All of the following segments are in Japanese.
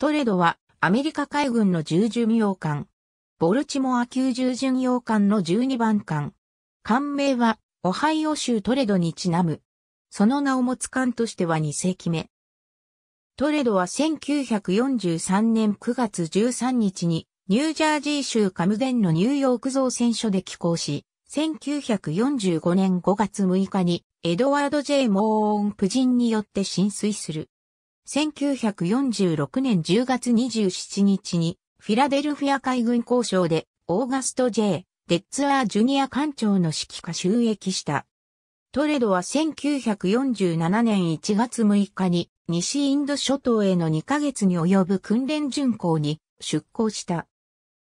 トレドはアメリカ海軍の重巡洋艦。ボルチモア級重巡洋艦の12番艦。艦名はオハイオ州トレドにちなむ。その名を持つ艦としては2世紀目。トレドは1943年9月13日にニュージャージー州カムデンのニューヨーク造船所で寄港し、1945年5月6日にエドワード・ジェイモーン夫人によって浸水する。1946年10月27日に、フィラデルフィア海軍交渉で、オーガスト J. デッツアージュニア艦長の指揮下収益した。トレドは1947年1月6日に西インド諸島への2ヶ月に及ぶ訓練巡航に出航した。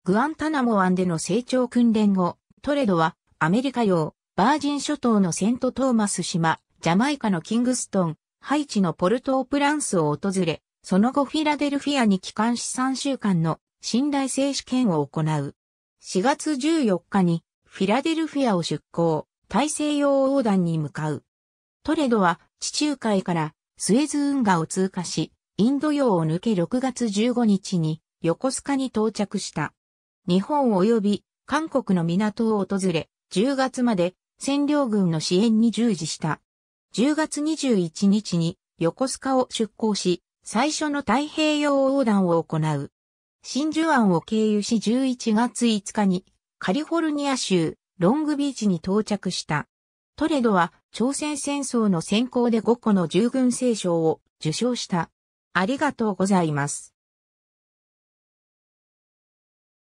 グアンタナモ湾での成長訓練後、トレドはアメリカ洋、バージン諸島のセントトーマス島、ジャマイカのキングストン、ハイチのポルトープランスを訪れ、その後フィラデルフィアに帰還し3週間の信頼性試験を行う。4月14日にフィラデルフィアを出港、大西洋横断に向かう。トレドは地中海からスエズ運河を通過し、インド洋を抜け6月15日に横須賀に到着した。日本及び韓国の港を訪れ、10月まで占領軍の支援に従事した。10月21日に横須賀を出港し、最初の太平洋横断を行う。真珠湾を経由し11月5日にカリフォルニア州ロングビーチに到着した。トレドは朝鮮戦争の先行で5個の従軍聖賞を受賞した。ありがとうございます。